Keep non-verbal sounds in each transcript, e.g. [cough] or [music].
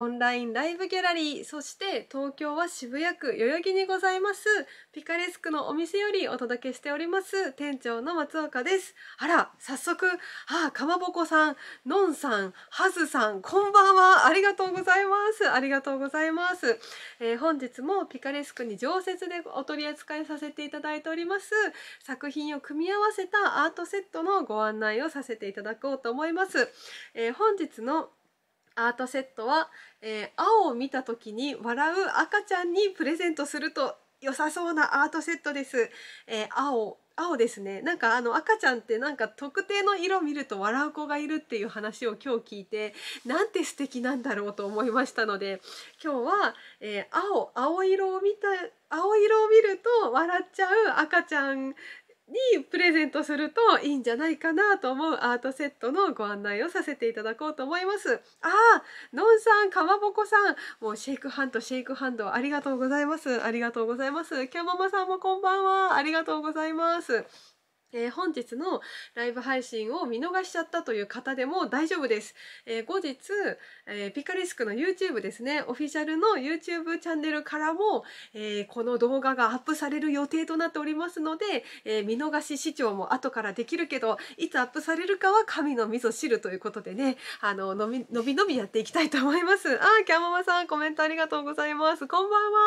オンラインライブギャラリーそして東京は渋谷区代々木にございますピカレスクのお店よりお届けしております店長の松岡ですあら早速あかまぼこさんのんさんはずさんこんばんはありがとうございますありがとうございます、えー、本日もピカレスクに常設でお取り扱いさせていただいております作品を組み合わせたアートセットのご案内をさせていただこうと思います、えー、本日のアートセットは、えー、青を見た時に笑う赤ちゃんにプレゼントすると良さそうなアートセットです。えー、青青ですねなんかあの赤ちゃんってなんか特定の色見ると笑う子がいるっていう話を今日聞いてなんて素敵なんだろうと思いましたので今日は、えー、青青色を見た青色を見ると笑っちゃう赤ちゃんにプレゼントするといいんじゃないかなと思うアートセットのご案内をさせていただこうと思います。ああ、のんさん、かまぼこさん、もうシェイクハンド、シェイクハンド、ありがとうございます。ありがとうございます。きゃママさんもこんばんは。ありがとうございます。えー、本日のライブ配信を見逃しちゃったという方でも大丈夫です。えー、後日、えー、ピカリスクの YouTube ですね、オフィシャルの YouTube チャンネルからも、えこの動画がアップされる予定となっておりますので、え見逃し視聴も後からできるけど、いつアップされるかは神のみぞ知るということでね、あの、のびのびのびやっていきたいと思います。あキャママさん、コメントありがとうございます。こんばんは。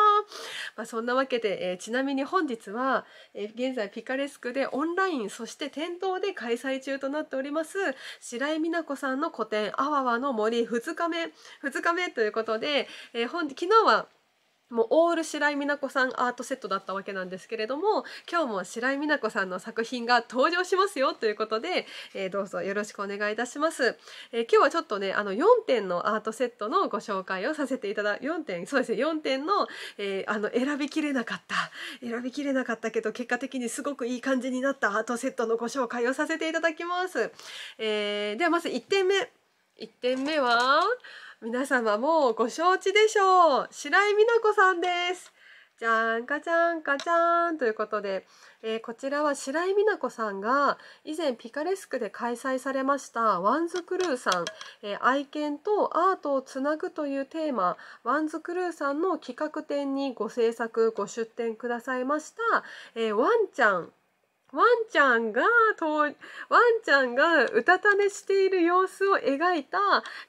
まあ、そんなわけで、えちなみに本日は、え現在ピカレスクでオンラインインそして店頭で開催中となっております白井美奈子さんの個展「あわわの森」2日目2日目ということで、えー、本昨日は「もうオール白井美奈子さんアートセットだったわけなんですけれども今日も白井美奈子さんの作品が登場しますよということで、えー、どうぞよろしくお願いいたします、えー、今日はちょっとねあの4点のアートセットのご紹介をさせていただ4点そうですね4点の,、えー、あの選びきれなかった選びきれなかったけど結果的にすごくいい感じになったアートセットのご紹介をさせていただきます、えではまず1点目1点目は皆様もご承知でしょう白井美奈子さんですじゃんかちゃんかちゃんということで、えー、こちらは白井美奈子さんが以前ピカレスクで開催されましたワンズクルーさん、えー、愛犬とアートをつなぐというテーマワンズクルーさんの企画展にご制作ご出展くださいました、えー、ワンちゃんワンちゃんがワンちゃんがうたた寝している様子を描いた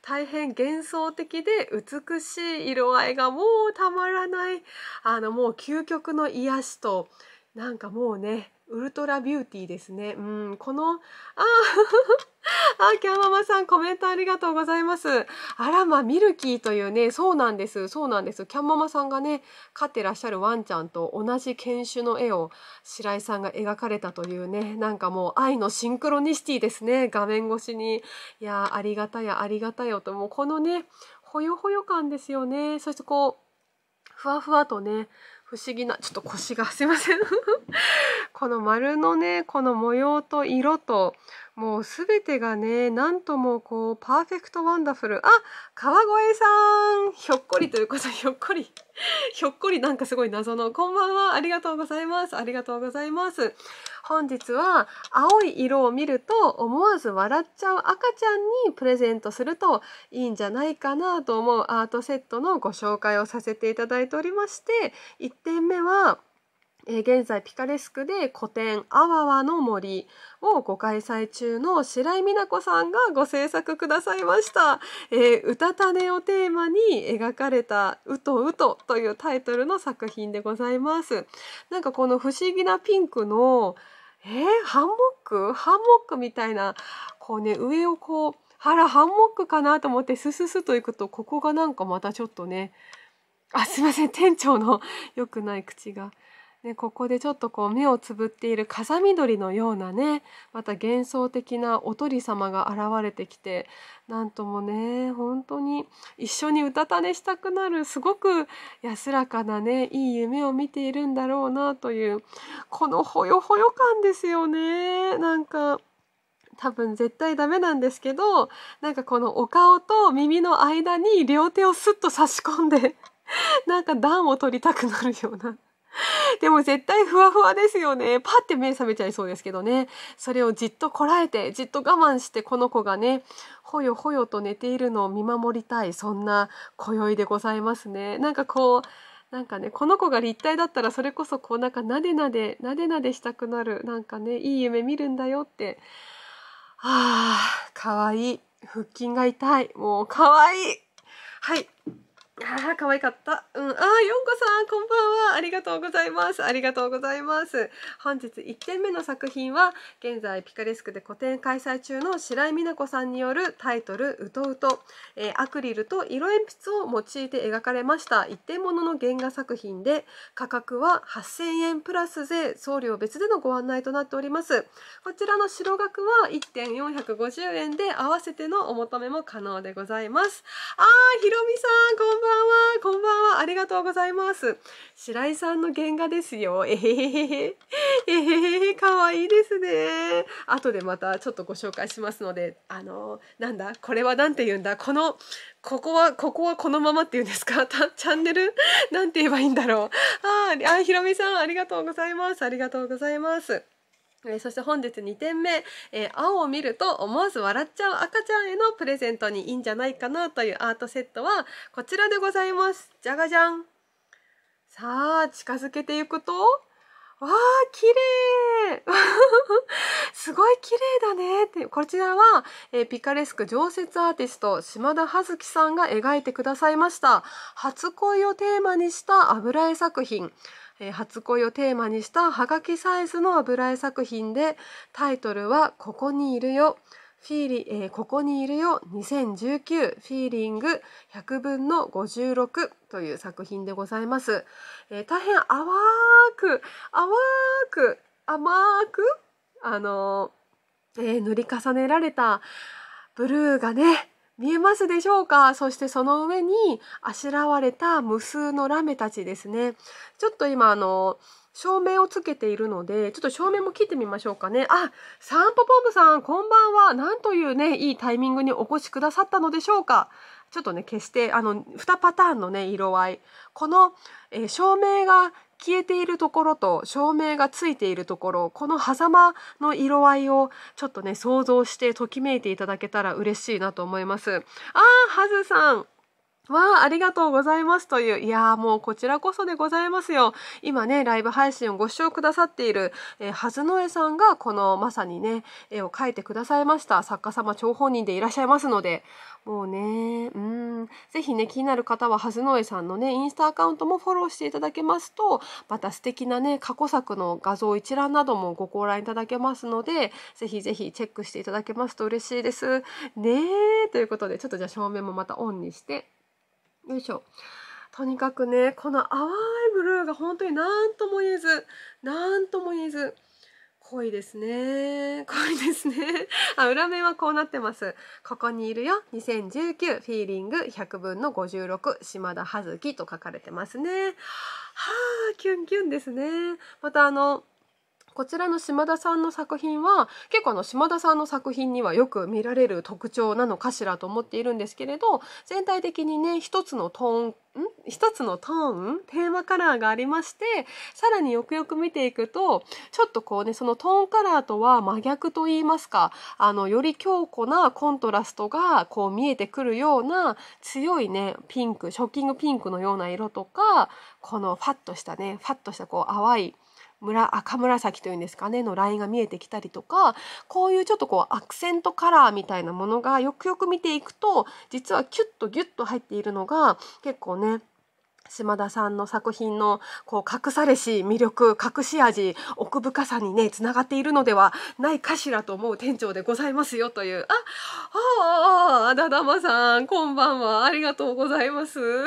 大変幻想的で美しい色合いがもうたまらないあのもう究極の癒しとなんかもうねウルトラビューティーですね。うん、この、あ [laughs] あ、キャンママさんコメントありがとうございます。アラマミルキーというね、そうなんです、そうなんです。キャンママさんがね、飼ってらっしゃるワンちゃんと同じ犬種の絵を白井さんが描かれたというね、なんかもう愛のシンクロニシティですね、画面越しに。いやありがたやありがたよと、もうこのね、ほよほよ感ですよね。そしてこう、ふわふわとね、不思議な、ちょっと腰がすいません。[laughs] この丸のねこの模様と色ともう全てがねなんともこうパーフェクトワンダフルあ川越さんひょっこりということ [laughs] ひょっこりひょっこりなんかすごい謎のこんばんはありがとうございますありがとうございます本日は青い色を見ると思わず笑っちゃう赤ちゃんにプレゼントするといいんじゃないかなと思うアートセットのご紹介をさせていただいておりまして1点目は「えー、現在ピカレスクで古典「あわわの森」をご開催中の白井美奈子さんがご制作くださいました、えー、歌種をテーマに描かれた「うとうと」というタイトルの作品でございますなんかこの不思議なピンクのえー、ハンモックハンモックみたいなこうね上をこうあらハンモックかなと思ってスススと行くとここがなんかまたちょっとねあすいません店長の良くない口がね、ここでちょっとこう目をつぶっている風緑のようなねまた幻想的なおとり様が現れてきてなんともね本当に一緒にうたた寝したくなるすごく安らかなねいい夢を見ているんだろうなというこのほよほよ感ですよねなんか。多分絶対ダメなんですけどなんかこのお顔と耳の間に両手をスッと差し込んでなんか暖を取りたくなるような [laughs] でも絶対ふわふわですよね。パって目覚めちゃいそうですけどね。それをじっとこらえて、じっと我慢してこの子がね、ほよほよと寝ているのを見守りたい、そんな今宵でございますね。なんかこう、なんかね、この子が立体だったらそれこそこうなんかなでなで、なでなでしたくなる、なんかね、いい夢見るんだよって。はあ、かわいい。腹筋が痛い。もうかわいい。はい。ああ、可愛かった。うん。ああ、ヨンコさん、こんばんは。ありがとうございます。ありがとうございます。本日1点目の作品は、現在ピカレスクで個展開催中の白井美奈子さんによるタイトル、うとうと、えー、アクリルと色鉛筆を用いて描かれました一点ものの原画作品で、価格は8000円プラス税、送料別でのご案内となっております。こちらの白額は1.450円で、合わせてのお求めも可能でございます。ああ、ひろみさん、こんばんは。んばは、こんばんは、ありがとうございます。白井さんの原画ですよ。えへへへへ。えへへへ、かわいいですね。後でまたちょっとご紹介しますので、あの、なんだ、これは何て言うんだ、この、ここは、ここはこのままっていうんですか [laughs] チャンネルなんて言えばいいんだろう。ああ、ひろみさん、ありがとうございます。ありがとうございます。えそして本日2点目、えー、青を見ると思わず笑っちゃう赤ちゃんへのプレゼントにいいんじゃないかなというアートセットはこちらでございます。じゃがじゃん。さあ、近づけていくと、わあ、綺麗 [laughs] すごい綺麗だねって。こちらは、えー、ピカレスク常設アーティスト、島田葉月さんが描いてくださいました。初恋をテーマにした油絵作品。えー、初恋をテーマにしたはがきサイズの油絵作品で、タイトルは、ここにいるよ。フィーリ、えー、ここにいるよ2019フィーリング100分の56という作品でございます、えー、大変淡く淡く甘くあのー、え塗り重ねられたブルーがね見えますでしょうかそしてその上にあしらわれた無数のラメたちですねちょっと今あのー照明をつけているので、ちょっと照明も切ってみましょうかね。あ、散歩ポンプさん、こんばんは。なんというね、いいタイミングにお越しくださったのでしょうか。ちょっとね、決して、あの、2パターンのね、色合い。この、えー、照明が消えているところと照明がついているところこの狭間の色合いをちょっとね想像してときめいていただけたら嬉しいなと思いますあーはずさんわあ、ありがとうございますという、いやーもうこちらこそでございますよ。今ね、ライブ配信をご視聴くださっている、えー、はずのえさんがこのまさにね、絵を描いてくださいました作家様張本人でいらっしゃいますので、もうね、うん、ぜひね、気になる方ははずのえさんのね、インスタアカウントもフォローしていただけますと、また素敵なね、過去作の画像一覧などもご覧いただけますので、ぜひぜひチェックしていただけますと嬉しいです。ねえ、ということで、ちょっとじゃあ照明もまたオンにして、よいしょとにかくねこの淡いブルーが本当に何とも言えず何とも言えず濃いですね [laughs] 濃いですねあ裏面はこうなってますここにいるよ2019フィーリング100分の56島田葉月と書かれてますねはあキュンキュンですねまたあのこちらの島田さんの作品は結構あの島田さんの作品にはよく見られる特徴なのかしらと思っているんですけれど全体的にね一つのトーンん一つのトーンテーマカラーがありましてさらによくよく見ていくとちょっとこうねそのトーンカラーとは真逆と言いますかあのより強固なコントラストがこう見えてくるような強いねピンクショッキングピンクのような色とかこのファッとしたねファッとしたこう淡い村赤紫というんですかねのラインが見えてきたりとかこういうちょっとこうアクセントカラーみたいなものがよくよく見ていくと実はキュッとギュッと入っているのが結構ね島田さんの作品のこう隠されし魅力隠し味奥深さにねつながっているのではないかしらと思う店長でございますよというあああだだまさんこんばんはありがとうございます [laughs]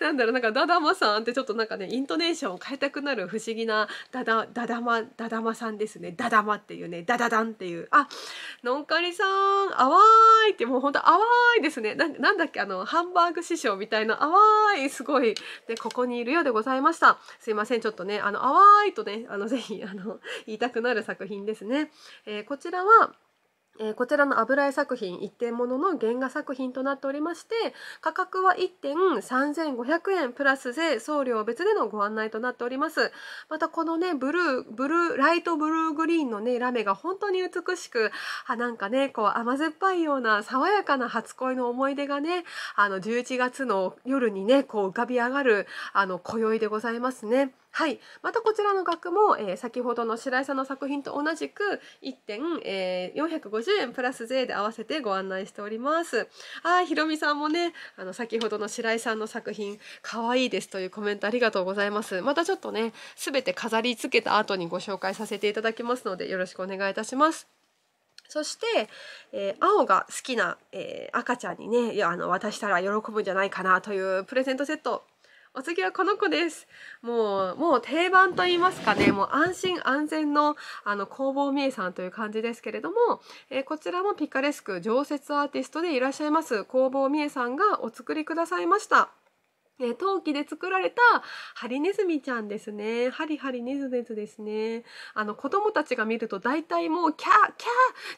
なんだろうなんかダダマさんってちょっとなんかねイントネーションを変えたくなる不思議なダダダダマダダマさんですねダダマっていうねダダダンっていうあのんかりさん淡いってもう本当淡いですねななんだっけあのハンバーグ師匠みたいな淡いすごいごい。で、ここにいるようでございました。すいません。ちょっとね、あの、淡いとね、あの、ぜひ、あの、言いたくなる作品ですね。えー、こちらは、えー、こちらの油絵作品一点ものの原画作品となっておりまして価格は1点3500円プラス税送料別でのご案内となっておりますまたこのねブルーブルーライトブルーグリーンのねラメが本当に美しくあなんかねこう甘酸っぱいような爽やかな初恋の思い出がねあの11月の夜にねこう浮かび上がるあの今宵でございますね。はいまたこちらの額も、えー、先ほどの白井さんの作品と同じく1点、えー、450円プラス税で合わせてご案内しておりますあひろみさんもねあの先ほどの白井さんの作品かわいいですというコメントありがとうございますまたちょっとね全て飾り付けた後にご紹介させていただきますのでよろしくお願いいたしますそして、えー、青が好きな、えー、赤ちゃんにねあの渡したら喜ぶんじゃないかなというプレゼントセットお次はこの子です。もう、もう定番と言いますかね、もう安心安全の、あの、工房みえさんという感じですけれども、えー、こちらもピカレスク常設アーティストでいらっしゃいます工房みえさんがお作りくださいました。え陶器で作られたハリネズミちゃんですね。ハリハリネズネズですね。あの子供たちが見ると大体もうキャーキャー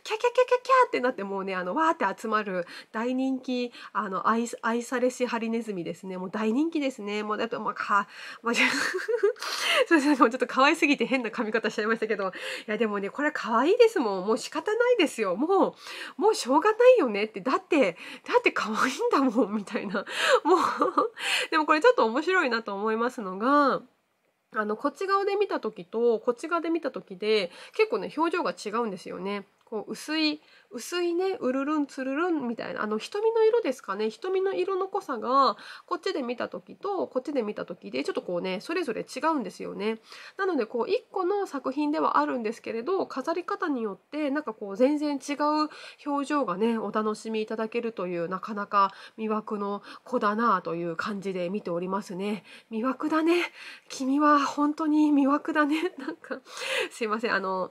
キャーキャーキャーキャキャってなってもうねあのわーって集まる大人気あの愛愛されしハリネズミですね。もう大人気ですね。もうだとまあか、まあ、[laughs] そうですね。ちょっと可愛すぎて変な髪型しちゃいましたけど、いやでもねこれ可愛いですもん。もう仕方ないですよ。もうもうしょうがないよねってだってだって可愛いんだもんみたいなもう。でもこれちょっと面白いなと思いますのがあのこっち側で見た時とこっち側で見た時で結構ね表情が違うんですよね。こう薄い薄いねうるるんつるるんみたいなあの瞳の色ですかね瞳の色の濃さがこっちで見た時とこっちで見た時でちょっとこうねそれぞれ違うんですよね。なのでこう1個の作品ではあるんですけれど飾り方によってなんかこう全然違う表情がねお楽しみいただけるというなかなか魅惑の子だなという感じで見ておりますね。魅惑だね君は本当に魅惑だねなんかすいませんあの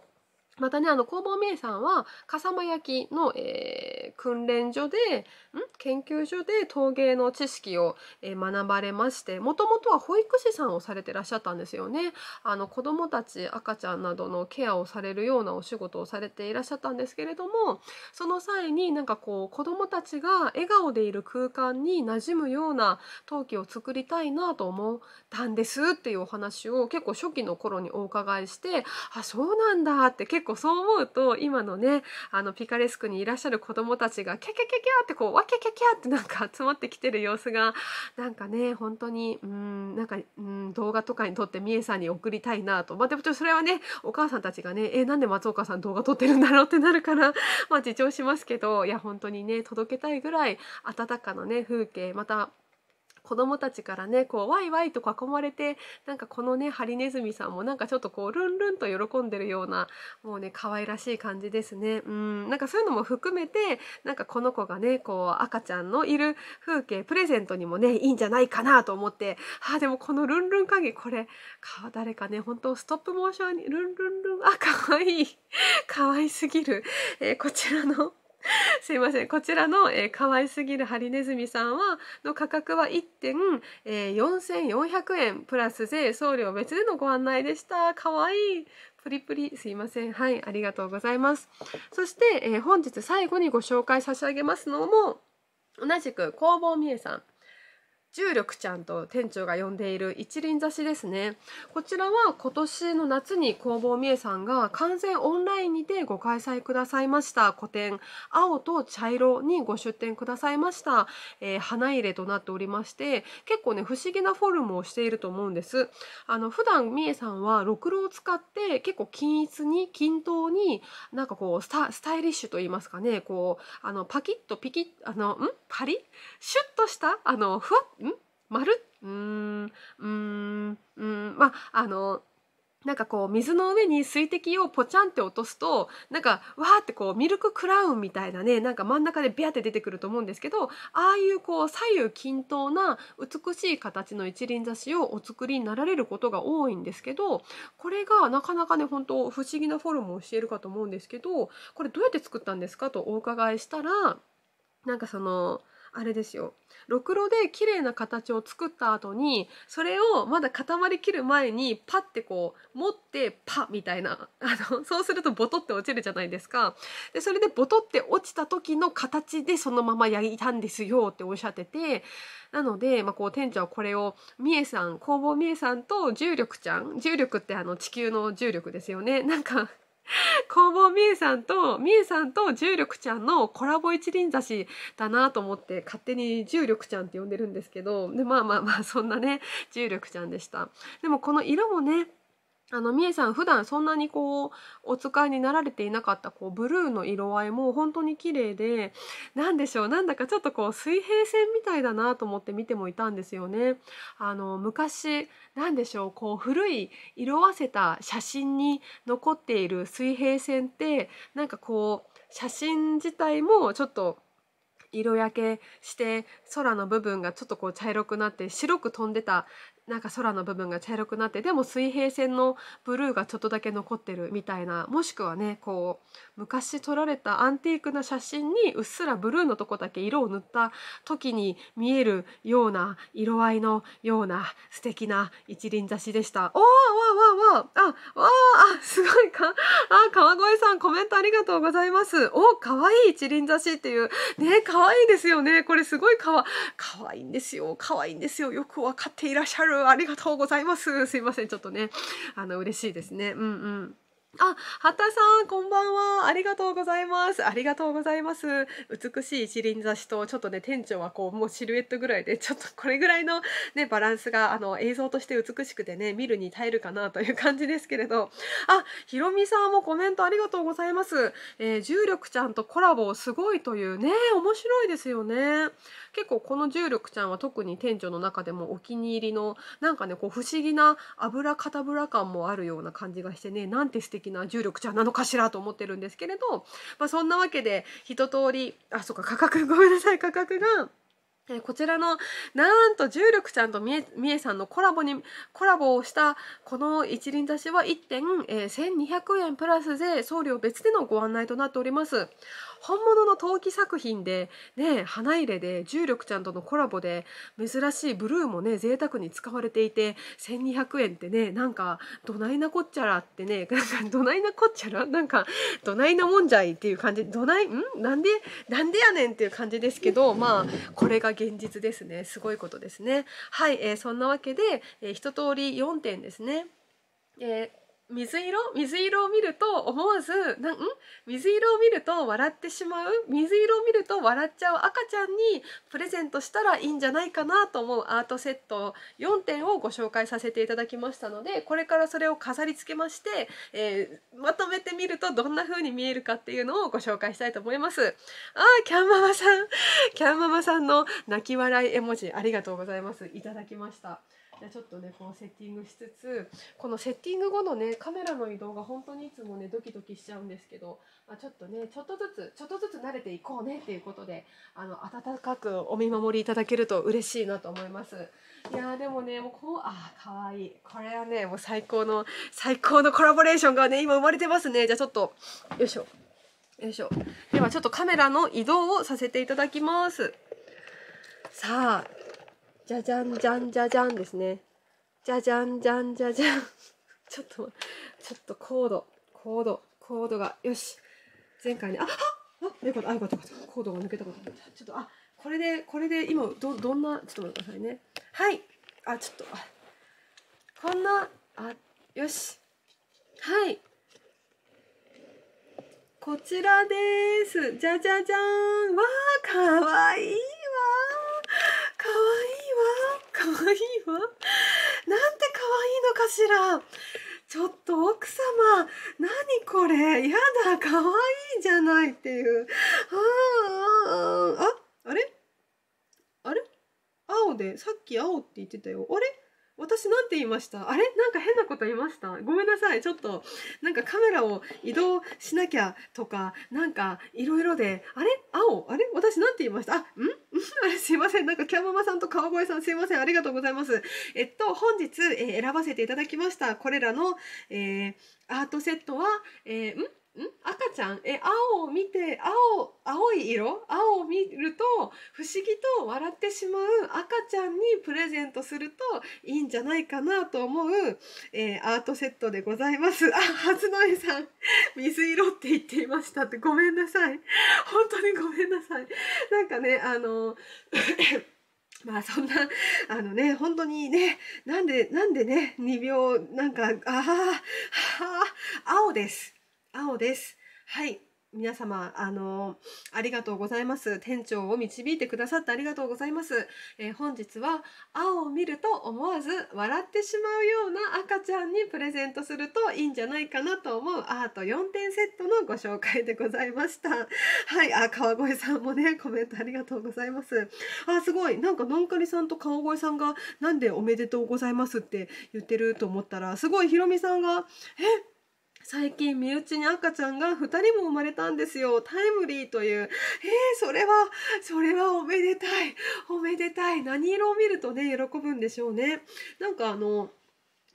またねあの工房名さんは笠間焼の、えー、訓練所でん研究所で陶芸の知識を、えー、学ばれましてもともとは保育士さんをされてらっしゃったんですよねあの子どもたち赤ちゃんなどのケアをされるようなお仕事をされていらっしゃったんですけれどもその際になんかこう子どもたちが笑顔でいる空間に馴染むような陶器を作りたいなと思ったんですっていうお話を結構初期の頃にお伺いしてあそうなんだって結構構そう思うと今のねあのピカレスクにいらっしゃる子どもたちがキャキャキャキャってこうワキャキャキャってなんか集まってきてる様子がなんかね本当にうんなんかうん動画とかに撮ってみえさんに送りたいなとまあでもそれはねお母さんたちがねえなんで松岡さん動画撮ってるんだろうってなるからまあ自重しますけどいや本当にね届けたいぐらい温かなね風景また子供たちからねこうワイワイと囲まれてなんかこのねハリネズミさんもなんかちょっとこうルンルンと喜んでるようなもうね可愛らしい感じですね。うんなんかそういうのも含めてなんかこの子がねこう赤ちゃんのいる風景プレゼントにもねいいんじゃないかなと思ってあでもこのルンルン影これ誰かね本当ストップモーションにルンルンルンあ可愛い可愛すぎる、えー、こちらの [laughs] すいませんこちらの、えー、可愛すぎるハリネズミさんはの価格は1点、えー、4400円プラス税送料別でのご案内でした可愛いプリプリすいませんはいありがとうございますそして、えー、本日最後にご紹介差し上げますのも同じく工房みえさん重力ちゃんと店長が呼んでいる一輪挿しですねこちらは今年の夏に工房美恵さんが完全オンラインにてご開催くださいました個展「青と茶色」にご出展くださいました、えー、花入れとなっておりまして結構ね不思議なフォルムをしていると思うんですあの普段三重さんはろくろを使って結構均一に均等になんかこうスタイリッシュと言いますかねこうあのパキッとピキッあのんパリシュッとしたあのふわっまるうんうんうんまああのなんかこう水の上に水滴をポチャンって落とすとなんかわーってこうミルククラウンみたいなねなんか真ん中でビャって出てくると思うんですけどああいうこう左右均等な美しい形の一輪挿しをお作りになられることが多いんですけどこれがなかなかね本当不思議なフォルムを教えるかと思うんですけどこれどうやって作ったんですかとお伺いしたらなんかそのあれですよろくろで綺麗な形を作った後にそれをまだ固まりきる前にパッてこう持ってパッみたいな [laughs] あのそうするとボトって落ちるじゃないですかでそれでボトって落ちた時の形でそのまま焼いたんですよっておっしゃっててなので、まあ、こう店長はこれをみえさん工房みえさんと重力ちゃん重力ってあの地球の重力ですよねなんか [laughs] 工房みえさんとみえさんと重力ちゃんのコラボ一輪挿しだなと思って勝手に重力ちゃんって呼んでるんですけどでまあまあまあそんなね重力ちゃんでしたでもこの色もねあの、みえさん普段そんなにこう、お使いになられていなかった、こう、ブルーの色合いも本当に綺麗で、何でしょう、なんだかちょっとこう、水平線みたいだなと思って見てもいたんですよね。あの、昔、何でしょう、こう、古い色あせた写真に残っている水平線って、なんかこう、写真自体もちょっと、色焼けして空の部分がちょっとこう茶色くなって白く飛んでたなんか空の部分が茶色くなってでも水平線のブルーがちょっとだけ残ってるみたいなもしくはねこう昔撮られたアンティークな写真にうっすらブルーのとこだけ色を塗った時に見えるような色合いのような素敵な一輪挿しでした。おーわーわーわーあわーあすごいかあ川越さんコメントありがとうございます。おかわいい一輪挿しっていうねかわいいですよねこれすごいかわかわいいんですよかわいいんですよよくわかっていらっしゃるありがとうございます。すいません。ちょっとね、あの、嬉しいですね。うんうん。あ、畑さん、こんばんは。ありがとうございます。ありがとうございます。美しい一輪挿しと、ちょっとね、店長はこう、もうシルエットぐらいで、ちょっとこれぐらいのね、バランスが、あの、映像として美しくてね、見るに耐えるかなという感じですけれど。あ、ひろみさんもコメントありがとうございます。えー、重力ちゃんとコラボすごいというね、面白いですよね。結構この重力ちゃんは特に店長の中でもお気に入りの、なんかね、こう、不思議な油かたぶら感もあるような感じがしてね、なんて素敵的な重力ちゃんなのかしらと思ってるんですけれど、まあ、そんなわけで一通りあそうか価格 [laughs] ごめんなさい価格が。えこちらのなんと重力ちゃんとみえさんのコラボにコラボをしたこの一輪挿しは1点、え1200円プラスで送料別でのご案内となっております本物の陶器作品で、ね、花入れで重力ちゃんとのコラボで珍しいブルーもね贅沢に使われていて1200円ってねなんかどないなこっちゃらってねなんかどないなこっちゃらなんかどないなもんじゃいっていう感じどないんなんでなんでやねんっていう感じですけどまあこれが現実ですねすごいことですね。はい、えー、そんなわけで、えー、一通り4点ですね。えー水色水色を見ると思わずなん水色を見ると笑ってしまう水色を見ると笑っちゃう赤ちゃんにプレゼントしたらいいんじゃないかなと思うアートセット4点をご紹介させていただきましたのでこれからそれを飾り付けまして、えー、まとめてみるとどんな風に見えるかっていうのをご紹介したいと思います。あーキャンママさんキャンママさんの泣き笑い絵文字ありがとうございますいただきました。じゃちょっとねこうセッティングしつつこのセッティング後のねカメラの移動が本当にいつもねドキドキしちゃうんですけど、まあ、ちょっとねちょっとずつちょっとずつ慣れていこうねっていうことであの温かくお見守りいただけると嬉しいなと思います。いやでもねもうこうあーかわいいこれはねもう最高の最高のコラボレーションがね今生まれてますねじゃあちょっとよいしょよいしょではちょっとカメラの移動をさせていただきますさあじゃじゃんじゃんじゃじゃんですねじゃじゃんじゃんじゃじゃん [laughs] ちょっとちょっとコードコードコードがよし前回ねあっあっよかったよかったコードが抜けたことちょっとあこれでこれで今どどんなちょっと待ってくださいねはいあちょっとこんなあよしはいこちらですじゃじゃじゃんわーかわいい愛いわなんて可愛いのかしらちょっと奥様何これやだ可愛いじゃないっていうああああれあれ青でさっき青って言ってたよあれ私なんて言いましたあれなんか変なこと言いましたごめんなさい。ちょっと、なんかカメラを移動しなきゃとか、なんかいろいろで、あれ青あれ私なんて言いましたあ、ん [laughs] あれすいません。なんかキャママさんと川越さんすいません。ありがとうございます。えっと、本日、えー、選ばせていただきました。これらの、えー、アートセットは、えー、んん赤ちゃんえ青を見て青青い色青を見ると不思議と笑ってしまう赤ちゃんにプレゼントするといいんじゃないかなと思う、えー、アートセットでございますあ初の江さん水色って言っていましたってごめんなさい本当にごめんなさいなんかねあの [laughs] まあそんな、あのね、本当にね、なんで、なんでね、2秒、なんか、ああ、ああ、青です。青です。はい。皆様、あのありがとうございます。店長を導いてくださってありがとうございます。えー、本日は、青を見ると思わず笑ってしまうような赤ちゃんにプレゼントするといいんじゃないかなと思うアート4点セットのご紹介でございました。はい、あ、川越さんもね、コメントありがとうございます。あ、すごい。なんか、のんかりさんと川越さんが、なんでおめでとうございますって言ってると思ったら、すごい、ひろみさんが、え最近身内に赤ちゃんが2人も生まれたんですよタイムリーというえー、それはそれはおめでたいおめでたい何色を見るとね喜ぶんでしょうねなんかあの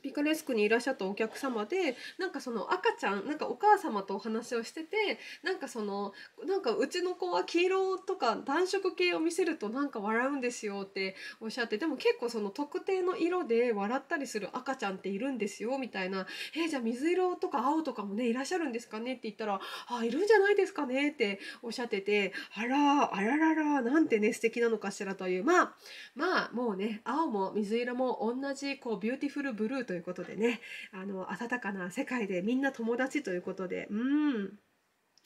ピカレスクにいらっしゃったお客様でなんかその赤ちゃんなんかお母様とお話をしててなんかそのなんかうちの子は黄色とか暖色系を見せるとなんか笑うんですよっておっしゃってでも結構その特定の色で笑ったりする赤ちゃんっているんですよみたいな「えー、じゃあ水色とか青とかもねいらっしゃるんですかね?」って言ったら「あいるんじゃないですかね?」っておっしゃってて「あらあらららなんてね素敵なのかしら」というまあまあもうね青も水色も同じこうビューティフルブルーとということでねあの温かな世界でみんな友達ということでうん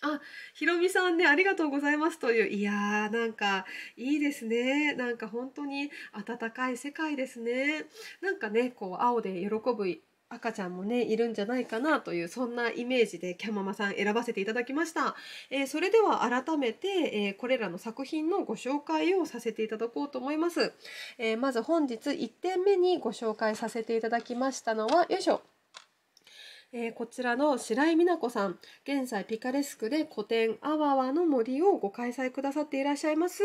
あ、ひろみさんね、ありがとうございますという、いやー、なんか、いいですね。なんか本当に暖かい世界ですね。なんかね、こう、青で喜ぶ赤ちゃんもねいるんじゃないかなというそんなイメージでキャママさん選ばせていただきました、えー、それでは改めて、えー、これらの作品のご紹介をさせていただこうと思います、えー、まず本日1点目にご紹介させていただきましたのはよいしょえー、こちらの白井美奈子さん現在ピカレスクで古典「あわわの森」をご開催くださっていらっしゃいます、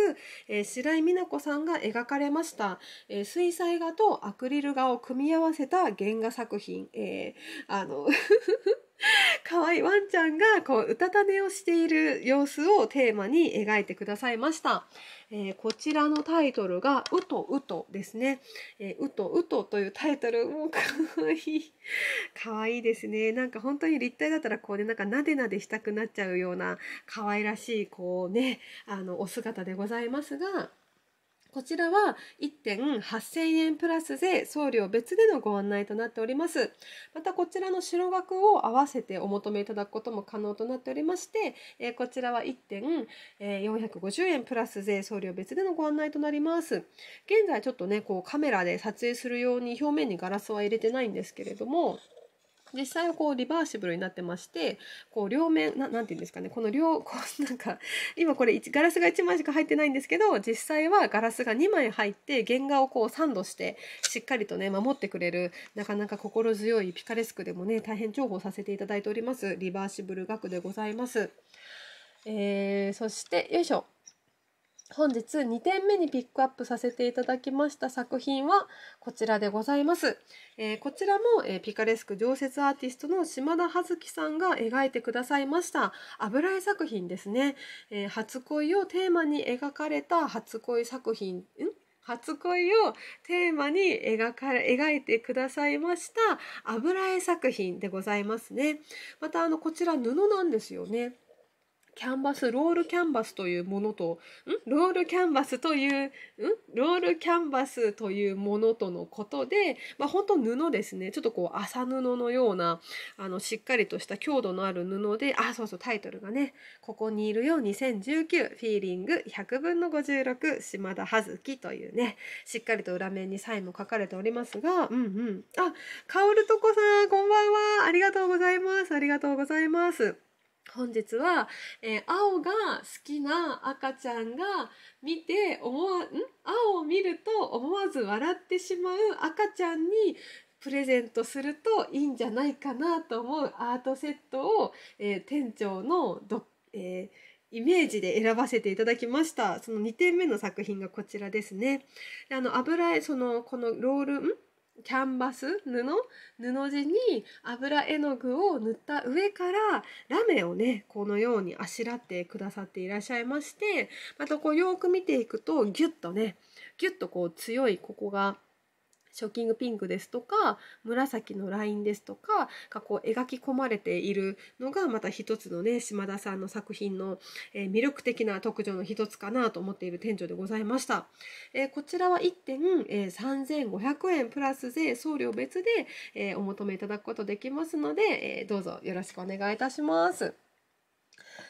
えー、白井美奈子さんが描かれました、えー、水彩画とアクリル画を組み合わせた原画作品、えあの [laughs] [laughs] 可愛いワンちゃんがこううたた寝をしている様子をテーマに描いてくださいました。えー、こちらのタイトルが「うとうと」ですね。えー、うとうとというタイトルもうかわいい。かわいいですね。なんか本当に立体だったらこうねなんかなでなでしたくなっちゃうような可愛らしいこうねあのお姿でございますが。こちらは1点8000円プラスで送料別でのご案内となっております。またこちらの白額を合わせてお求めいただくことも可能となっておりまして、えー、こちらは1点、えー、450円プラス税送料別でのご案内となります。現在ちょっとね、こうカメラで撮影するように表面にガラスは入れてないんですけれども、実際はこうリバーシブルになってましてこう両面ななんていうんですかねこの両 [laughs] こうなんか今これガラスが1枚しか入ってないんですけど実際はガラスが2枚入って原画をこうサンドしてしっかりとね守ってくれるなかなか心強いピカレスクでもね大変重宝させていただいておりますリバーシブル額でございます。えー、そしてよいしょ本日2点目にピックアップさせていただきました作品はこちらでございます。えー、こちらも、えー、ピカレスク常設アーティストの島田葉月さんが描いてくださいました油絵作品ですね、えー、初恋をテーマに描かれた初恋作品、ん初恋をテーマに描か描いてくださいました油絵作品でございますね。またあのこちら布なんですよね。キャンバスロールキャンバスというものとんロールキャンバスというんロールキャンバスというものとのことで、まあ、本当布ですねちょっとこう麻布のようなあのしっかりとした強度のある布であそうそうタイトルがね「ここにいるよ2019フィーリング100分の56島田葉月」というねしっかりと裏面にサインも書かれておりますがうんうんあカオルトコさんこんばんはありがとうございますありがとうございます。本日は、えー、青が好きな赤ちゃんが見て思わん青を見ると思わず笑ってしまう赤ちゃんにプレゼントするといいんじゃないかなと思うアートセットを、えー、店長のど、えー、イメージで選ばせていただきましたその2点目の作品がこちらですね。であの油絵そのこのロールキャンバス布布地に油絵の具を塗った上からラメをねこのようにあしらってくださっていらっしゃいましてまたこうよく見ていくとギュッとねギュッとこう強いここがショッキングピンクですとか紫のラインですとかがこう描き込まれているのがまた一つのね島田さんの作品の、えー、魅力的な特徴の一つかなと思っている店長でございました。えー、こちらは1点、えー、3500円プラス税送料別で、えお求めいただくことできますので、えどうぞよろしくお願いいたします。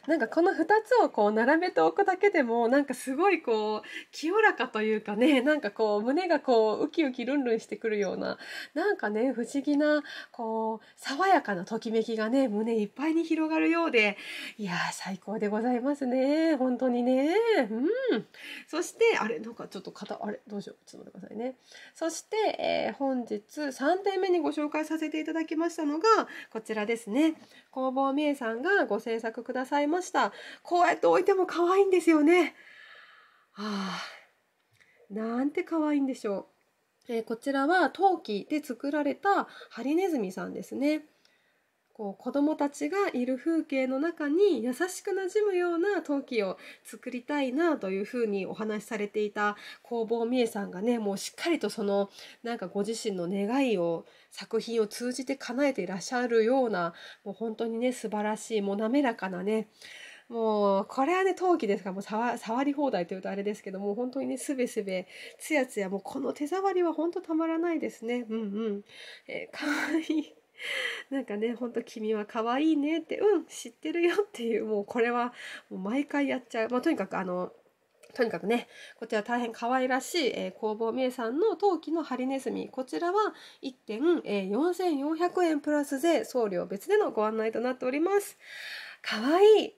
なんかこの2つをこう並べておくだけでもなんかすごいこう清らかというかねなんかこう胸がこうウキウキルンルンしてくるようななんかね不思議なこう爽やかなときめきがね胸いっぱいに広がるようでいや最高でございますね本当にねうんそしてあれなんかちょっと肩あれどうしようちょっと待ってくださいねそして、えー、本日3点目にご紹介させていただきましたのがこちらですね工房みえさんがご制作くださいましたこうやって置いても可愛いんですよねはあなんて可愛いんでしょう、えー、こちらは陶器で作られたハリネズミさんですねこう子どもたちがいる風景の中に優しくなじむような陶器を作りたいなというふうにお話しされていた工房美恵さんがねもうしっかりとそのなんかご自身の願いを作品を通じて叶えていらっしゃるようなもう本当にね素晴らしいもう滑らかなねもうこれはね陶器ですからもう触り放題というとあれですけども本当にねすべすべつやつやもうこの手触りは本当たまらないですねうんうん、えー、かわいい [laughs] なんかねほんと「君は可愛いね」って「うん知ってるよ」っていうもうこれはもう毎回やっちゃう、まあ、とにかくあのとにかくねこちら大変可愛らしい、えー、工房名産の陶器のハリネズミこちらは1点、えー、4400円プラス税送料別でのご案内となっております。可愛い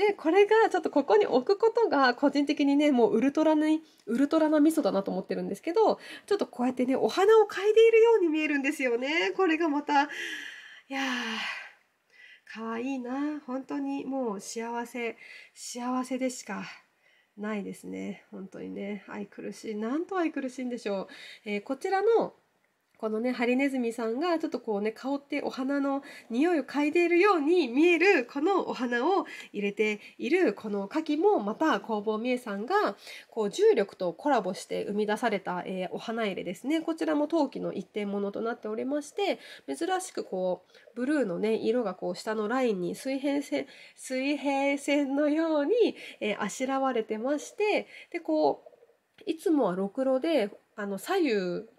でこれがちょっとここに置くことが個人的にねもうウルトラなウルトラな味噌だなと思ってるんですけどちょっとこうやってねお花を嗅いでいるように見えるんですよねこれがまたいや可愛いな本当にもう幸せ幸せでしかないですね本当にね愛くるしいなんと愛くるしいんでしょう、えー、こちらのこのねハリネズミさんがちょっとこうね香ってお花の匂いを嗅いでいるように見えるこのお花を入れているこの花器もまた工房美恵さんがこう重力とコラボして生み出された、えー、お花入れですねこちらも陶器の一点物となっておりまして珍しくこうブルーのね色がこう下のラインに水平線水平線のように、えー、あしらわれてましてでこういつもはろくろであの左右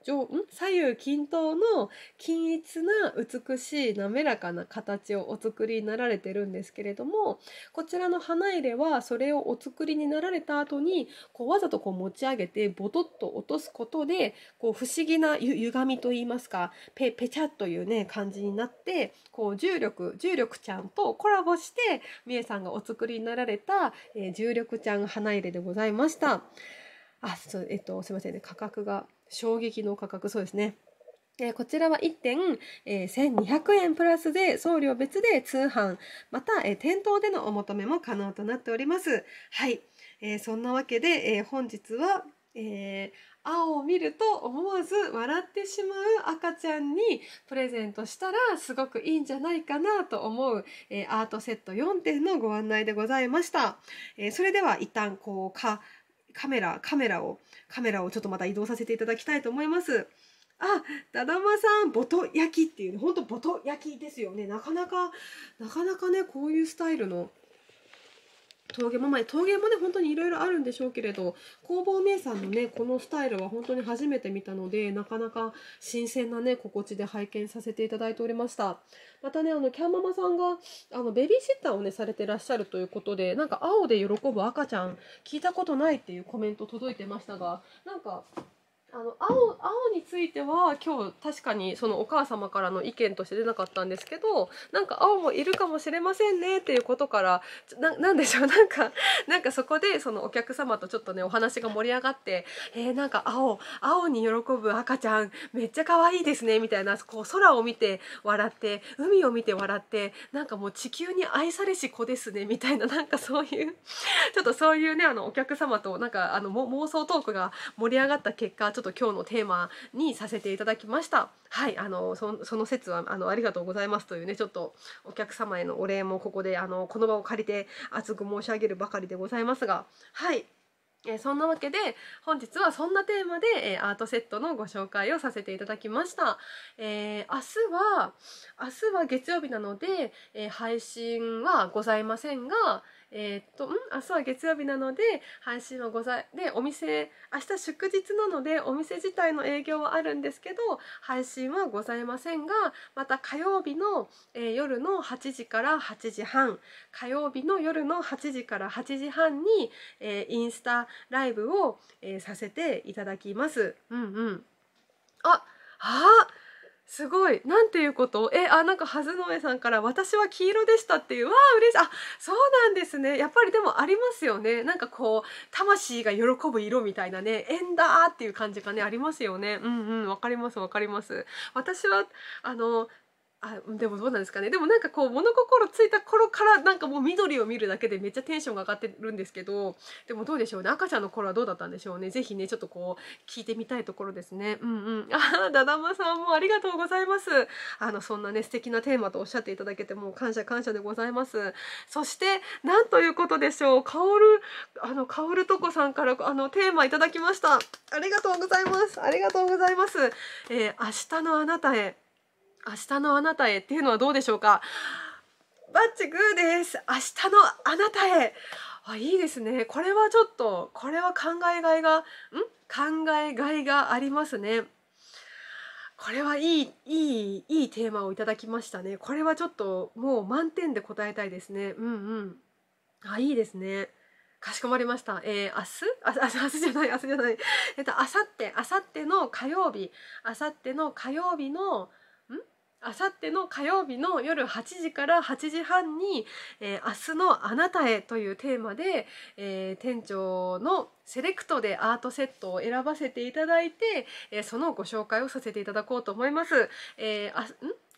上ん左右均等の均一な美しい滑らかな形をお作りになられてるんですけれどもこちらの花入れはそれをお作りになられた後にこわざとこう持ち上げてボトッと落とすことでこう不思議なゆ歪みといいますかペペチャというね感じになってこう重力重力ちゃんとコラボして美恵さんがお作りになられた、えー、重力ちゃん花入れでございました。あそうえっとすいませんね価格が衝撃の価格そうですね。えこちらは1点、えー、1200円プラスで送料別で通販また、えー、店頭でのお求めも可能となっております。はい、えー、そんなわけで、え本日は、え青を見ると思わず笑ってしまう赤ちゃんにプレゼントしたらすごくいいんじゃないかなと思う、えアートセット4点のご案内でございました。えそれでは一旦こうかカメラ、カメラを、カメラをちょっとまた移動させていただきたいと思います。あ、だだまさん、ボト焼きっていう、ね、ほんとボト焼きですよね。なかなか、なかなかね、こういうスタイルの陶芸もまあ陶もね本当にいろいろあるんでしょうけれど工房名産のねこのスタイルは本当に初めて見たのでなかなか新鮮なね心地で拝見させていただいておりましたまたねあのキャンママさんがあのベビーシッターをねされてらっしゃるということでなんか青で喜ぶ赤ちゃん聞いたことないっていうコメント届いてましたがなんかあの青青については今日確かにそのお母様からの意見として出なかったんですけどなんか青もいるかもしれませんねっていうことから何でしょうなんかなんかそこでそのお客様とちょっとねお話が盛り上がって「えー、なんか青青に喜ぶ赤ちゃんめっちゃ可愛いですね」みたいなこう空を見て笑って海を見て笑ってなんかもう地球に愛されし子ですねみたいななんかそういうちょっとそういうねあのお客様となんかあの妄想トークが盛り上がった結果ちょっとょっと今日のテーマにさせていただきました。はい、あのそその説はあのありがとうございますというねちょっとお客様へのお礼もここであのこの場を借りて熱く申し上げるばかりでございますが、はい。えー、そんなわけで本日はそんなテーマで、えー、アートセットのご紹介をさせていただきました、えー、明日は明日は月曜日なので、え配信はございませんが、えー、っと、ん明日は月曜日なので配信はございでお店明日祝日なのでお店自体の営業はあるんですけど配信はございませんがまた火曜日の、えー、夜の8時から8時半火曜日の夜の8時から8時半に、えー、インスタライブを、えー、させていただきます。うんうん、ああすごいなんていうことえあなんかはずのえさんから「私は黄色でした」っていうわあ嬉しいあそうなんですねやっぱりでもありますよねなんかこう魂が喜ぶ色みたいなね縁だっていう感じがねありますよねうんうんわかりますわかります私はあのあでもどうなんですかねでもなんかこう物心ついた頃からなんかもう緑を見るだけでめっちゃテンションが上がってるんですけどでもどうでしょうね赤ちゃんの頃はどうだったんでしょうね是非ねちょっとこう聞いてみたいところですねうんうん [laughs] あだだまさんもありがとうございますあのそんなね素敵なテーマとおっしゃっていただけてもう感謝感謝でございますそしてなんということでしょう薫あの薫おとこさんからあのテーマいただきましたありがとうございますありがとうございます、えー、明日のあなたへ明日のあなたへっていうのはどうでしょうかバッチグーです明日のあなたへあいいですねこれはちょっとこれは考えがいがん考えがいがありますねこれはいいいいいいテーマをいただきましたねこれはちょっともう満点で答えたいですねうんうんあいいですねかしこまりました。えー、明日あ明日じゃない、明日じゃない。えっと、あさって、あさっての火曜日、あさっての火曜日のあさっての火曜日の夜8時から8時半に「えー、明日のあなたへ」というテーマで、えー、店長のセレクトでアートセットを選ばせていただいて、えー、そのご紹介をさせていただこうと思います。えー、あん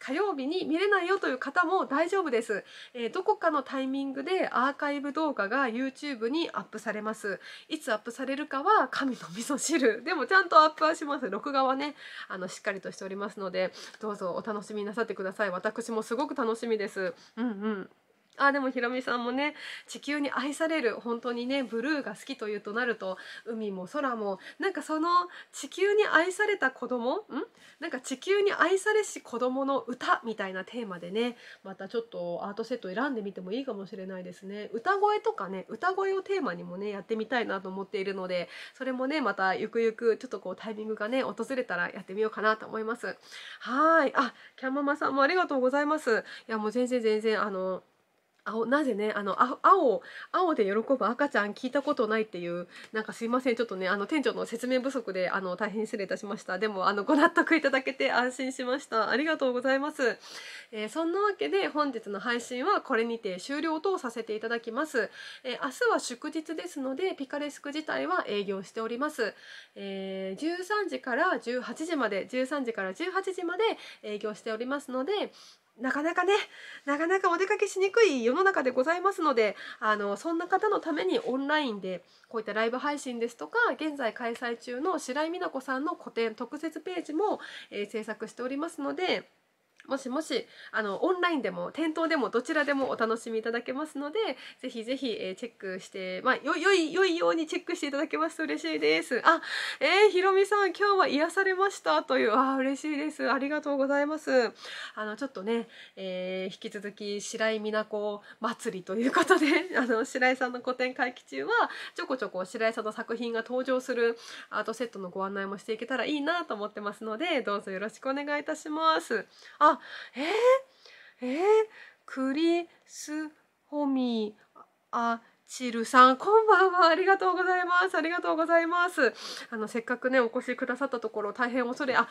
火曜日に見れないよという方も大丈夫です、えー、どこかのタイミングでアーカイブ動画が YouTube にアップされますいつアップされるかは神の味噌汁でもちゃんとアップはします録画はねあのしっかりとしておりますのでどうぞお楽しみなさってください私もすごく楽しみですうんうんあでもひろみさんもね地球に愛される本当にねブルーが好きというとなると海も空もなんかその地球に愛された子供んなんか地球に愛されし子供の歌みたいなテーマでねまたちょっとアートセット選んでみてもいいかもしれないですね歌声とかね歌声をテーマにもねやってみたいなと思っているのでそれもねまたゆくゆくちょっとこうタイミングがね訪れたらやってみようかなと思いますはいあキャンママさんもありがとうございますいやもう全然全然あの青なぜねあの青青で喜ぶ赤ちゃん聞いたことないっていうなんかすいませんちょっとねあの店長の説明不足であの大変失礼いたしましたでもあのご納得いただけて安心しましたありがとうございます、えー、そんなわけで本日の配信はこれにて終了とさせていただきます、えー、明日は祝日ですのでピカレスク自体は営業しております、えー、13時から18時まで13時から18時まで営業しておりますので、なかなかねなかなかお出かけしにくい世の中でございますのであのそんな方のためにオンラインでこういったライブ配信ですとか現在開催中の白井美奈子さんの個展特設ページも、えー、制作しておりますので。もしもしあのオンラインでも店頭でもどちらでもお楽しみいただけますのでぜひぜひ、えー、チェックして、まあ、よよいよいようにチェックしていただけますと嬉しいです。あえー、ひろみさん今日は癒されましたというあ嬉しいですありがとうございます。あのちょっとね、えー、引き続き白井美奈子祭りということで [laughs] あの白井さんの個展会期中はちょこちょこ白井さんの作品が登場するアートセットのご案内もしていけたらいいなと思ってますのでどうぞよろしくお願いいたします。ああえー、えー、クリス・ホミアチルさん、こんばんは。ありがとうございます。ありがとうございます。あの、せっかくね、お越しくださったところ、大変恐れ、あ、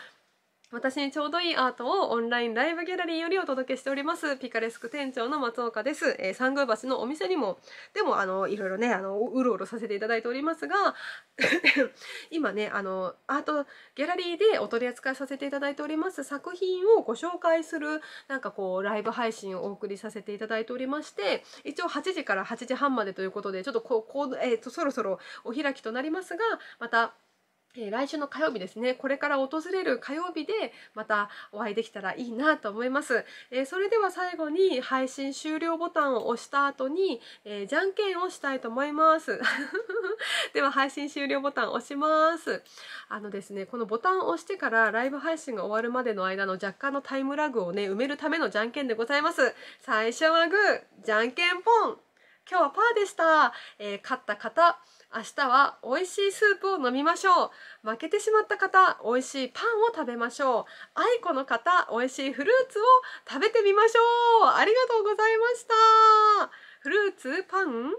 私にちょうどいいアートをオンラインライブギャラリーよりお届けしておりますピカレスク店長の松岡です、えー、三宮橋のお店にもでもあのいろいろねあのうろうろさせていただいておりますが [laughs] 今ねあのアートギャラリーでお取り扱いさせていただいております作品をご紹介するなんかこうライブ配信をお送りさせていただいておりまして一応8時から8時半までということでちょっとこうこう、えーと、とそろそろお開きとなりますがまたえ来週の火曜日ですねこれから訪れる火曜日でまたお会いできたらいいなと思います、えー、それでは最後に配信終了ボタンを押した後に、えー、じゃんけんをしたいと思います [laughs] では配信終了ボタンを押しますあのですねこのボタンを押してからライブ配信が終わるまでの間の若干のタイムラグをね埋めるためのじゃんけんでございます最初はグーじゃんけんポン今日はパーでした、えー、勝った方明日は美味しいスープを飲みましょう負けてしまった方美味しいパンを食べましょう愛子の方美味しいフルーツを食べてみましょうありがとうございましたフルーツパン